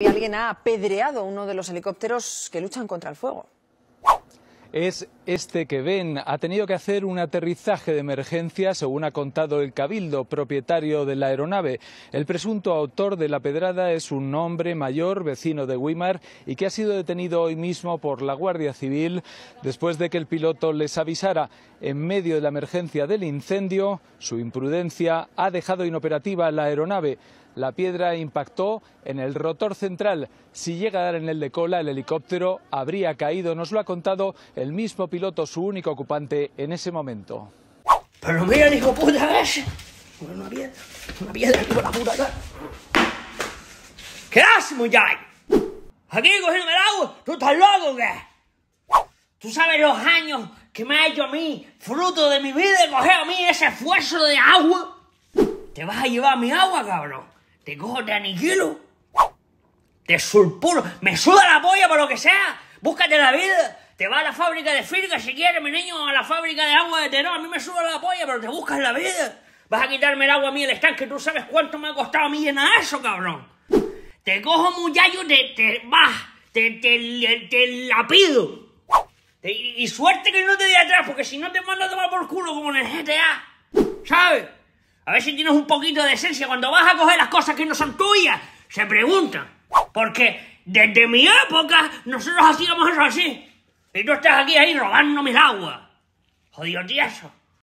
Y alguien ha apedreado uno de los helicópteros que luchan contra el fuego. Es este que ven ha tenido que hacer un aterrizaje de emergencia, según ha contado el cabildo propietario de la aeronave. El presunto autor de la pedrada es un hombre mayor, vecino de Weimar, y que ha sido detenido hoy mismo por la Guardia Civil después de que el piloto les avisara en medio de la emergencia del incendio. Su imprudencia ha dejado inoperativa la aeronave. La piedra impactó en el rotor central. Si llega a dar en el de cola, el helicóptero habría caído. Nos lo ha contado el mismo piloto piloto, su único ocupante en ese momento. Pero mira, hijo puta, qué Una piedra, una piedra, la puta. ¿Qué haces, muchacho? Aquí cogiendo el agua, ¿tú estás loco qué? ¿Tú sabes los años que me ha hecho a mí, fruto de mi vida, coger a mí ese esfuerzo de agua? ¿Te vas a llevar mi agua, cabrón? Te cojo, te aniquilo. Te surpulo? me suda la polla por lo que sea. Búscate la vida. Te va a la fábrica de Firga si quieres, mi niño, a la fábrica de agua de Terón. A mí me sube la polla, pero te buscas la vida. Vas a quitarme el agua a mí el estanque. Tú sabes cuánto me ha costado a mí llenar eso, cabrón. Te cojo, muchacho, te, te vas, te, te, te lapido. Y, suerte que no te di atrás, porque si no te mando a tomar por culo como en el GTA. ¿Sabes? A ver si tienes un poquito de esencia. Cuando vas a coger las cosas que no son tuyas, se preguntan. Porque desde mi época nosotros hacíamos eso así. Y tú estás aquí ahí robándome el agua. Jodido eso.